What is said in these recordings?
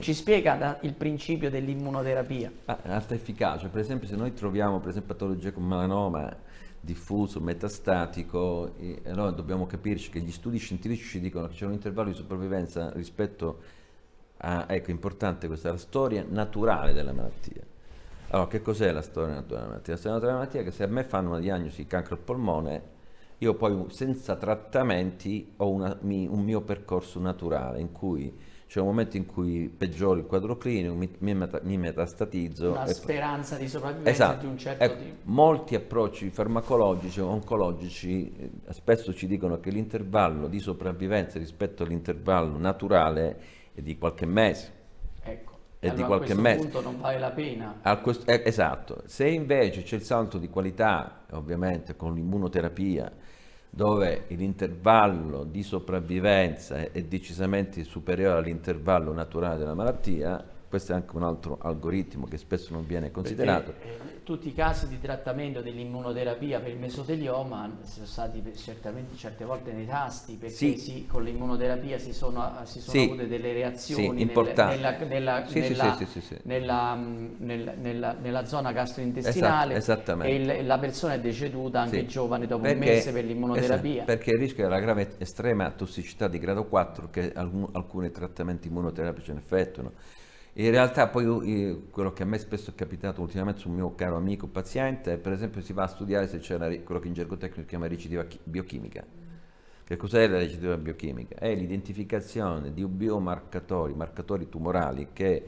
Ci spiega da, il principio dell'immunoterapia? Ah, alta efficacia, per esempio se noi troviamo per esempio, patologie come melanoma diffuso, metastatico, e allora dobbiamo capirci che gli studi scientifici ci dicono che c'è un intervallo di sopravvivenza rispetto a, ecco, importante questa, la storia naturale della malattia. Allora, che cos'è la storia naturale della malattia? La storia naturale della malattia è che se a me fanno una diagnosi di cancro al polmone, io poi senza trattamenti ho una, mi, un mio percorso naturale in cui c'è un momento in cui peggioro il quadro clinico, mi, mi, metastatizzo. Una speranza di sopravvivenza esatto. di un certo ecco, tipo. Molti approcci farmacologici o oncologici eh, spesso ci dicono che l'intervallo di sopravvivenza rispetto all'intervallo naturale è di qualche mese. Ecco. È allora di qualche A questo mese. punto non vale la pena. Questo, eh, esatto. Se invece c'è il salto di qualità, ovviamente con l'immunoterapia, dove l'intervallo di sopravvivenza è decisamente superiore all'intervallo naturale della malattia, questo è anche un altro algoritmo che spesso non viene considerato. Perché, eh, tutti i casi di trattamento dell'immunoterapia per il mesotelioma sono stati certamente certe volte nei tasti, perché sì. si, con l'immunoterapia si sono, si sono sì. avute delle reazioni nella zona gastrointestinale esatto, e il, la persona è deceduta anche sì. giovane dopo perché, un mese per l'immunoterapia. Esatto, perché il rischio è la grave estrema tossicità di grado 4 che alcuni trattamenti immunoterapici ne effettuano. In realtà poi quello che a me spesso è capitato ultimamente su un mio caro amico paziente, per esempio si va a studiare se c'è una, quello che in gergo tecnico si chiama recidiva biochimica. Che cos'è la recidiva biochimica? È l'identificazione di biomarcatori, marcatori tumorali che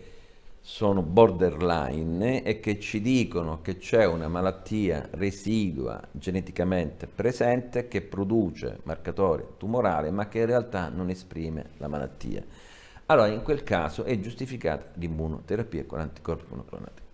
sono borderline e che ci dicono che c'è una malattia residua geneticamente presente che produce marcatore tumorale ma che in realtà non esprime la malattia allora in quel caso è giustificata l'immunoterapia con anticorpi monoclonati.